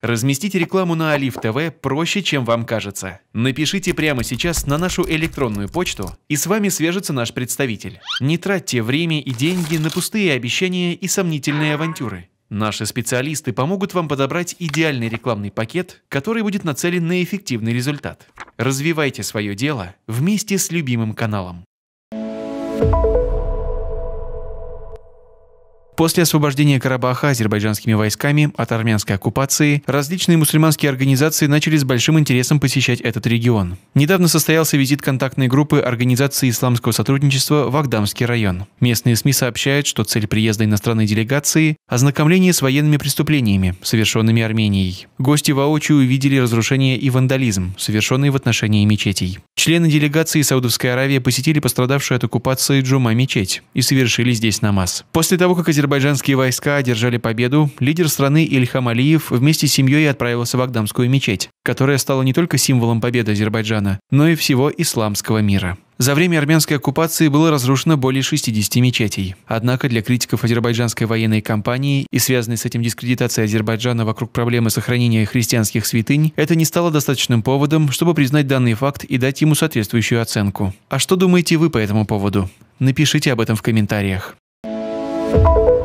Разместить рекламу на Олив ТВ проще, чем вам кажется. Напишите прямо сейчас на нашу электронную почту, и с вами свяжется наш представитель. Не тратьте время и деньги на пустые обещания и сомнительные авантюры. Наши специалисты помогут вам подобрать идеальный рекламный пакет, который будет нацелен на эффективный результат. Развивайте свое дело вместе с любимым каналом. Thank you После освобождения Карабаха азербайджанскими войсками от армянской оккупации, различные мусульманские организации начали с большим интересом посещать этот регион. Недавно состоялся визит контактной группы Организации исламского сотрудничества в Агдамский район. Местные СМИ сообщают, что цель приезда иностранной делегации – ознакомление с военными преступлениями, совершенными Арменией. Гости воочию увидели разрушение и вандализм, совершенные в отношении мечетей. Члены делегации Саудовской Аравии посетили пострадавшую от оккупации Джума мечеть и совершили здесь намаз. После того, как Азербайджан Азербайджанские войска одержали победу, лидер страны Ильхам Алиев вместе с семьей отправился в Агдамскую мечеть, которая стала не только символом победы Азербайджана, но и всего исламского мира. За время армянской оккупации было разрушено более 60 мечетей. Однако для критиков азербайджанской военной кампании и связанной с этим дискредитацией Азербайджана вокруг проблемы сохранения христианских святынь, это не стало достаточным поводом, чтобы признать данный факт и дать ему соответствующую оценку. А что думаете вы по этому поводу? Напишите об этом в комментариях. Thank you.